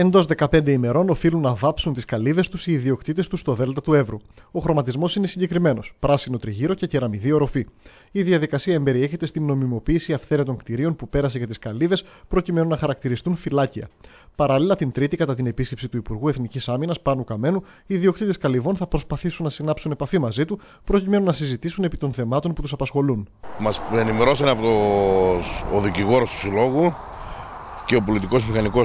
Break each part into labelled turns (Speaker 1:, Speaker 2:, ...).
Speaker 1: Εντό 15 ημερών οφείλουν να βάψουν τις καλύβες τους οι ιδιοκτήτες τους στο Δέλτα του Εύρου. Ο χρωματισμός είναι συγκεκριμένος: πράσινο τριγύρο και κεραμιδί οροφή. Η διαδικασία εμπεριέχεται στην νομιμοποίηση αυθαίρετων κτηρίων που πέρασε για τις καλύβες προκειμένου να χαρακτηριστούν φυλάκια. Παράλληλα, την Τρίτη, κατά την επίσκεψη του Υπουργού Εθνικής Άμυνας Πάνου Καμένου, οι ιδιοκτήτες καλυβών θα προσπαθήσουν να συνάψουν επαφή μαζί του προκειμένου να συζητήσουν επί των θεμάτων που τους απασχολούν.
Speaker 2: Μας ενημερώσαν από το... ο δικηγόρος του Συλλόγου και ο πολιτικός μηχανικός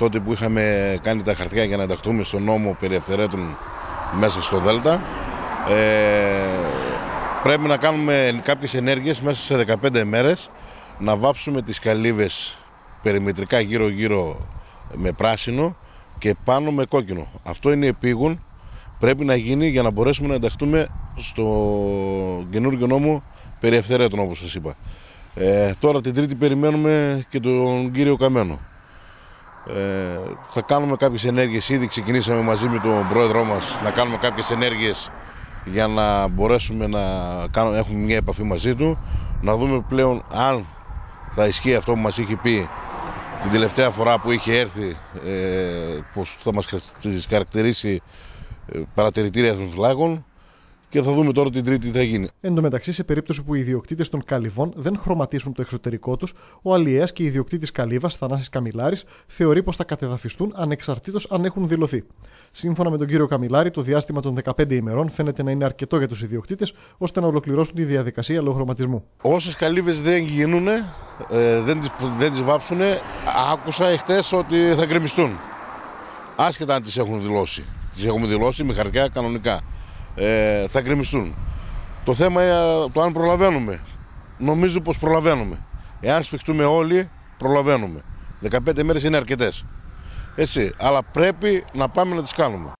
Speaker 2: τότε που είχαμε κάνει τα χαρτιά για να ενταχθούμε στον νόμο περί μέσα στο Δέλτα. Ε, πρέπει να κάνουμε κάποιες ενέργειες μέσα σε 15 μέρες, να βάψουμε τις καλύβες περιμετρικά γύρω-γύρω με πράσινο και πάνω με κόκκινο. Αυτό είναι επίγον, πρέπει να γίνει για να μπορέσουμε να ενταχθούμε στο καινούργιο νόμο περί όπω όπως σας είπα. Ε, τώρα την Τρίτη περιμένουμε και τον κύριο Καμένο. Ε, θα κάνουμε κάποιες ενέργειες, ήδη ξεκινήσαμε μαζί με τον πρόεδρό μας να κάνουμε κάποιες ενέργειες για να μπορέσουμε να κάνουμε, έχουμε μια επαφή μαζί του, να δούμε πλέον αν θα ισχύει αυτό που μας είχε πει την τελευταία φορά που είχε έρθει, ε, πως θα μας χαρακτηρίσει ε, παρατηρητήρια των φυλάκων και θα δούμε τώρα την Τρίτη τι θα γίνει.
Speaker 1: Εν τω μεταξύ, σε περίπτωση που οι ιδιοκτήτες των καλυβών δεν χρωματίσουν το εξωτερικό τους, ο Αλιέας και η ιδιοκτήτης καλύβας Θανάσης Καμιλάρης θεωρεί πως θα κατεδαφιστούν ανεξαρτήτως αν έχουν δηλωθεί. Σύμφωνα με τον κύριο Καμιλάρη, το διάστημα των 15 ημερών φαίνεται να είναι αρκετό για τους ιδιοκτήτες ώστε να ολοκληρώσουν τη διαδικασία λογοχρωματισμού. Όσες
Speaker 2: καλύβες δεν γίνουν, ε, δεν τις δεν τις βάψουν, άκουσα εχθές ότι θα γκρεμιστούν. Άσχετα αν τις έχουν δηλώσει. Τις έχουμε δηλώσει με χαρτιά κανονικά. Ε, θα γκρεμιστούν. Το θέμα είναι το αν προλαβαίνουμε. Νομίζω πως προλαβαίνουμε. Εάν σφιχτούμε όλοι, προλαβαίνουμε. 15 μέρες είναι αρκετές. Έτσι, αλλά πρέπει να πάμε να τις κάνουμε.